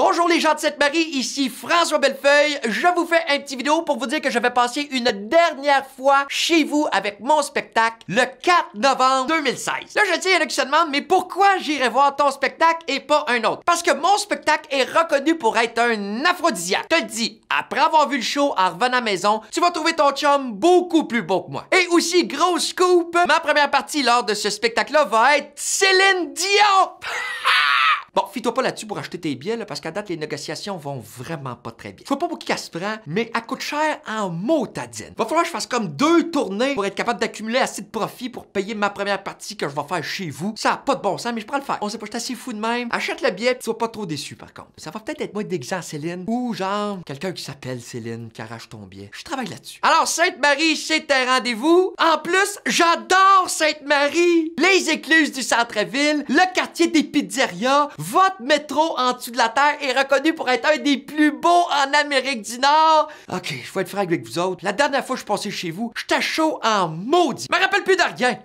Bonjour les gens de cette Marie, ici François Bellefeuille. Je vous fais un petit vidéo pour vous dire que je vais passer une dernière fois chez vous avec mon spectacle le 4 novembre 2016. Là, je sais, à y en qui se demandent, mais pourquoi j'irai voir ton spectacle et pas un autre? Parce que mon spectacle est reconnu pour être un aphrodisiaque. Te dis, après avoir vu le show en revenant à la maison, tu vas trouver ton chum beaucoup plus beau que moi. Et aussi, grosse scoop, ma première partie lors de ce spectacle-là va être Céline Dion! toi pas là-dessus pour acheter tes billets, parce qu'à date, les négociations vont vraiment pas très bien. Faut pas pour qui se prend, mais à coûte cher en motadine. Va falloir que je fasse comme deux tournées pour être capable d'accumuler assez de profit pour payer ma première partie que je vais faire chez vous. Ça a pas de bon sens, mais je prends le faire. On sait pas, je assez fou de même. Achète le billet, sois pas trop déçu par contre. Ça va peut-être être moi d'exemple Céline ou genre quelqu'un qui s'appelle Céline qui arrache ton billet. Je travaille là-dessus. Alors, Sainte-Marie, c'est un rendez-vous. En plus, j'adore Sainte-Marie, les écluses du centre-ville, le quartier des pizzerias, votre métro en dessous de la terre est reconnu pour être un des plus beaux en Amérique du Nord. Ok, je vais être franc avec vous autres. La dernière fois que je suis passé chez vous, j'étais chaud en maudit. Je me rappelle plus de rien.